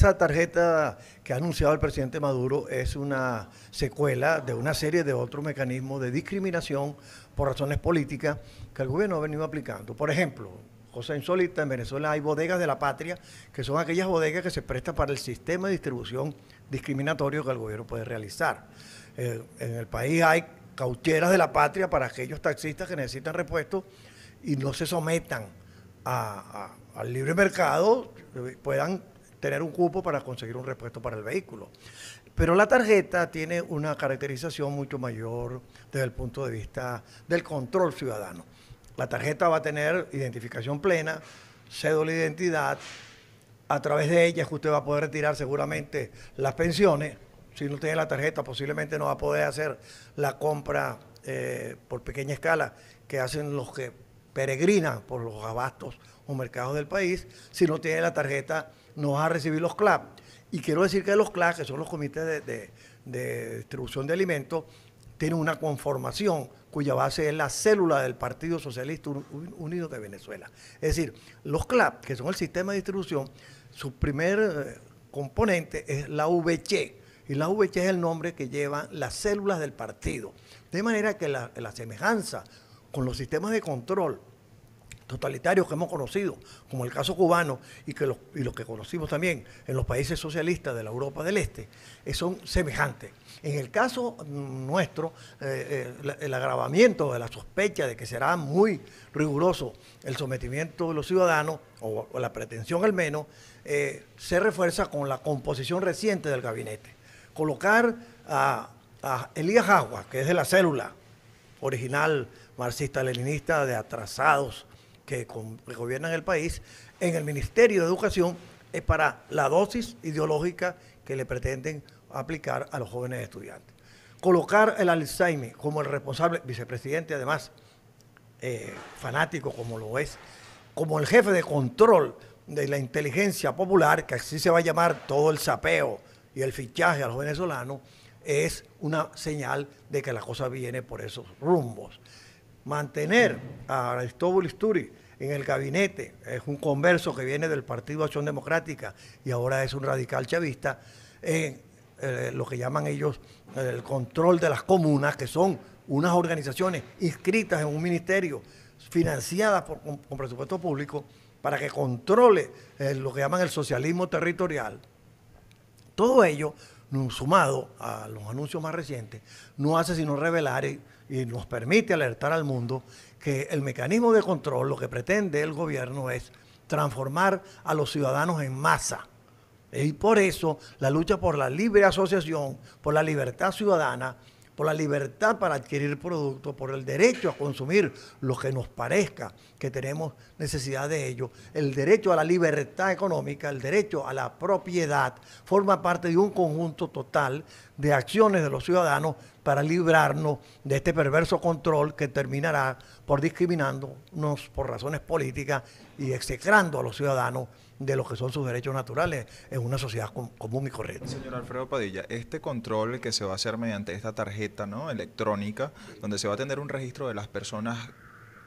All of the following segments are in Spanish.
esa tarjeta que ha anunciado el presidente Maduro es una secuela de una serie de otros mecanismos de discriminación por razones políticas que el gobierno ha venido aplicando. Por ejemplo, cosa insólita, en Venezuela hay bodegas de la patria, que son aquellas bodegas que se prestan para el sistema de distribución discriminatorio que el gobierno puede realizar. Eh, en el país hay caucheras de la patria para aquellos taxistas que necesitan repuestos y no se sometan al libre mercado, eh, puedan tener un cupo para conseguir un repuesto para el vehículo. Pero la tarjeta tiene una caracterización mucho mayor desde el punto de vista del control ciudadano. La tarjeta va a tener identificación plena, cédula de identidad, a través de ella usted va a poder retirar seguramente las pensiones. Si no tiene la tarjeta, posiblemente no va a poder hacer la compra eh, por pequeña escala que hacen los que peregrinan por los abastos o mercados del país, si no tiene la tarjeta no va a recibir los CLAP. Y quiero decir que los CLAP, que son los comités de, distribución de alimentos, tienen una conformación cuya base es la célula del Partido Socialista Unido de Venezuela. Es decir, los CLAP, que son el sistema de distribución, su primer eh, componente es la VC. Y la VC es el nombre que llevan las células del partido. De manera que la semejanza con los sistemas de control totalitarios que hemos conocido, como el caso cubano y, que los, y los que conocimos también en los países socialistas de la Europa del Este, eh, son semejantes. En el caso nuestro, eh, eh, el, agravamiento de la sospecha de que será muy riguroso el sometimiento de los ciudadanos, o, la pretensión al menos, se refuerza con la composición reciente del gabinete. Colocar a, a Elías Agua, que es de la célula original marxista-leninista de atrasados que gobiernan el país en el Ministerio de Educación es para la dosis ideológica que le pretenden aplicar a los jóvenes estudiantes. Colocar el Alzheimer como el responsable, vicepresidente además, eh, fanático como lo es, como el jefe de control de la inteligencia popular, que así se va a llamar todo el sapeo y el fichaje a los venezolanos, es una señal de que la cosa viene por esos rumbos. Mantener a Aristóbulo Isturi en el gabinete, es un converso que viene del Partido Acción Democrática y ahora es un radical chavista, en eh, lo que llaman ellos eh, el control de las comunas, que son unas organizaciones inscritas en un ministerio, financiadas con, presupuesto público, para que controle eh, lo que llaman el socialismo territorial. Todo ello, sumado a los anuncios más recientes, no hace sino revelar y nos permite alertar al mundo que el mecanismo de control, lo que pretende el gobierno es transformar a los ciudadanos en masa. Y por eso la lucha por la libre asociación, por la libertad ciudadana, por la libertad para adquirir productos, por el derecho a consumir lo que nos parezca que tenemos necesidad de ello, el derecho a la libertad económica, el derecho a la propiedad, forma parte de un conjunto total de acciones de los ciudadanos para librarnos de este perverso control que terminará por discriminándonos por razones políticas y execrando a los ciudadanos de lo que son sus derechos naturales en una sociedad común y correcta. Señor Alfredo Padilla, este control que se va a hacer mediante esta tarjeta ¿no? electrónica, donde se va a tener un registro de las personas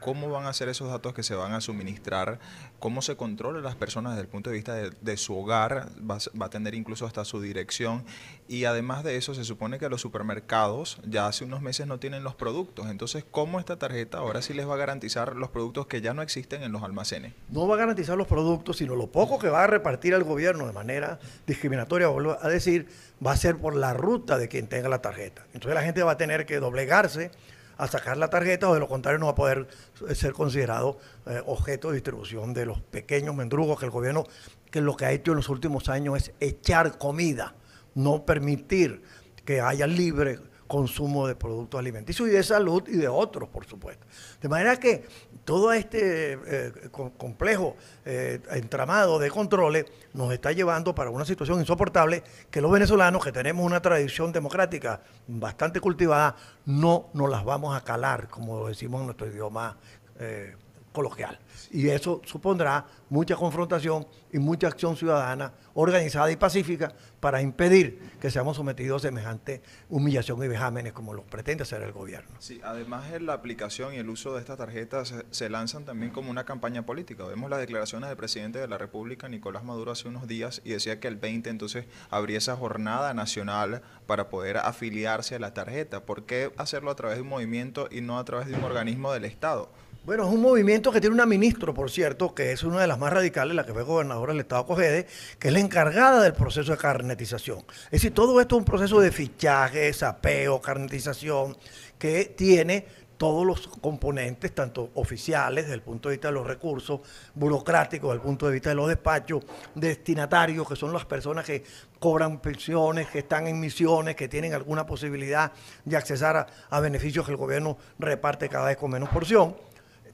cómo van a ser esos datos que se van a suministrar, cómo se controla las personas desde el punto de vista de, su hogar, va, a tener incluso hasta su dirección. Y además de eso, se supone que los supermercados ya hace unos meses no tienen los productos. Entonces, ¿cómo esta tarjeta ahora sí les va a garantizar los productos que ya no existen en los almacenes? No va a garantizar los productos, sino lo poco que va a repartir el gobierno de manera discriminatoria, vuelvo a decir, va a ser por la ruta de quien tenga la tarjeta. Entonces la gente va a tener que doblegarse a sacar la tarjeta o de lo contrario no va a poder eh, ser considerado eh, objeto de distribución de los pequeños mendrugos que el gobierno que lo que ha hecho en los últimos años es echar comida, no permitir que haya libre consumo de productos alimenticios y de salud y de otros, por supuesto. De manera que todo este eh, complejo eh, entramado de controles nos está llevando para una situación insoportable que los venezolanos, que tenemos una tradición democrática bastante cultivada, no nos las vamos a calar, como decimos en nuestro idioma. Eh, coloquial. Y eso supondrá mucha confrontación y mucha acción ciudadana organizada y pacífica para impedir que seamos sometidos a semejante humillación y vejámenes como lo pretende hacer el gobierno. Sí, además la aplicación y el uso de estas tarjetas se, se lanzan también como una campaña política. Vemos las declaraciones del presidente de la República, Nicolás Maduro, hace unos días y decía que el 20 entonces habría esa jornada nacional para poder afiliarse a la tarjeta. ¿Por qué hacerlo a través de un movimiento y no a través de un organismo del Estado? Bueno, es un movimiento que tiene una ministra, por cierto, que es una de las más radicales, la que fue gobernadora del Estado Cogede, que es la encargada del proceso de carnetización. Es decir, todo esto es un proceso de fichaje, sapeo, carnetización, que tiene todos los componentes, tanto oficiales desde el punto de vista de los recursos, burocráticos desde el punto de vista de los despachos, destinatarios, que son las personas que cobran pensiones, que están en misiones, que tienen alguna posibilidad de accesar a beneficios que el gobierno reparte cada vez con menos porción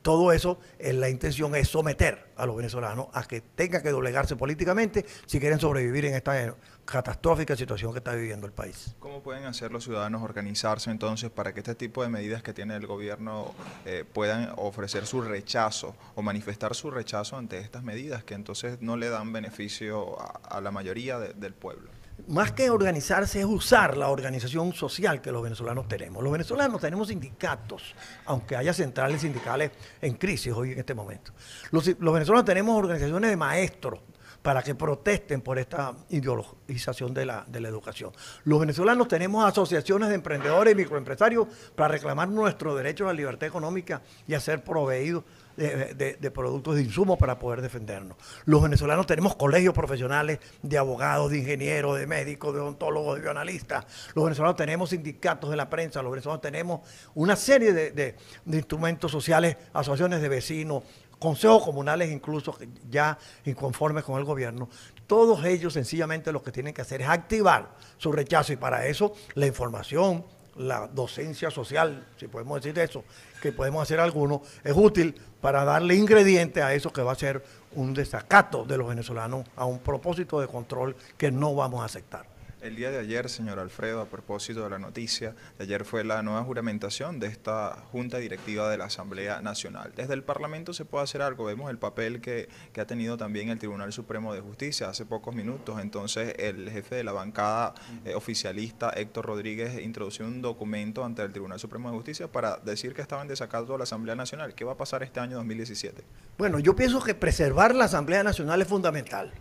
todo eso, la intención es someter a los venezolanos a que tengan que doblegarse políticamente si quieren sobrevivir en esta catastrófica situación que está viviendo el país. ¿Cómo pueden hacer los ciudadanos organizarse entonces para que este tipo de medidas que tiene el gobierno eh, puedan ofrecer su rechazo o manifestar su rechazo ante estas medidas que entonces no le dan beneficio a, la mayoría del pueblo? más que organizarse es usar la organización social que los venezolanos tenemos. Los venezolanos tenemos sindicatos, aunque haya centrales sindicales en crisis hoy en este momento. Los, venezolanos tenemos organizaciones de maestros para que protesten por esta ideologización de la, de la educación. Los venezolanos tenemos asociaciones de emprendedores y microempresarios para reclamar nuestro derecho a la libertad económica y a ser proveídos de, productos, de insumos para poder defendernos. Los venezolanos tenemos colegios profesionales de abogados, de ingenieros, de médicos, de odontólogos, de bioanalistas. Los venezolanos tenemos sindicatos de la prensa, los venezolanos tenemos una serie de instrumentos sociales, asociaciones de vecinos, consejos comunales incluso ya inconformes con el gobierno, todos ellos sencillamente lo que tienen que hacer es activar su rechazo y para eso la información, la docencia social, si podemos decir eso, que podemos hacer algunos, es útil para darle ingrediente a eso que va a ser un desacato de los venezolanos a un propósito de control que no vamos a aceptar. El día de ayer, señor Alfredo, a propósito de la noticia, de ayer fue la nueva juramentación de esta Junta Directiva de la Asamblea Nacional. Desde el Parlamento se puede hacer algo, vemos el papel que, ha tenido también el Tribunal Supremo de Justicia hace pocos minutos, entonces el jefe de la bancada eh, oficialista, Héctor Rodríguez, introdujo un documento ante el Tribunal Supremo de Justicia para decir que estaban desacato a la Asamblea Nacional. ¿Qué va a pasar este año 2017? Bueno, yo pienso que preservar la Asamblea Nacional es fundamental.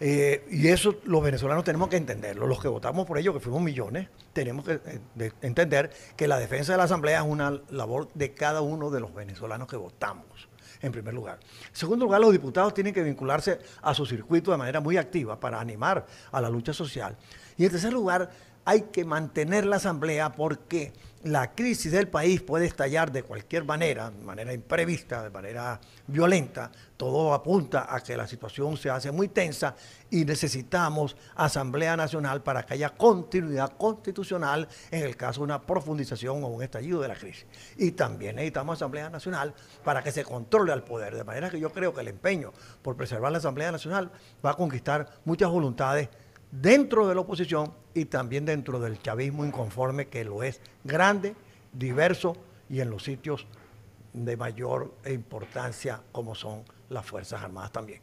Eh, y eso los venezolanos tenemos que entenderlo, los que votamos por ello, que fuimos millones, tenemos que eh, entender que la defensa de la Asamblea es una labor de cada uno de los venezolanos que votamos, en primer lugar. En segundo lugar, los diputados tienen que vincularse a su circuito de manera muy activa para animar a la lucha social. Y en tercer lugar, hay que mantener la asamblea porque la crisis del país puede estallar de cualquier manera, de manera imprevista, de manera violenta. Todo apunta a que la situación se hace muy tensa y necesitamos Asamblea Nacional para que haya continuidad constitucional en el caso de una profundización o un estallido de la crisis. Y también necesitamos Asamblea Nacional para que se controle al poder. De manera que yo creo que el empeño por preservar la Asamblea Nacional va a conquistar muchas voluntades dentro de la oposición y también dentro del chavismo inconforme que lo es grande, diverso y en los sitios de mayor importancia como son las Fuerzas Armadas también.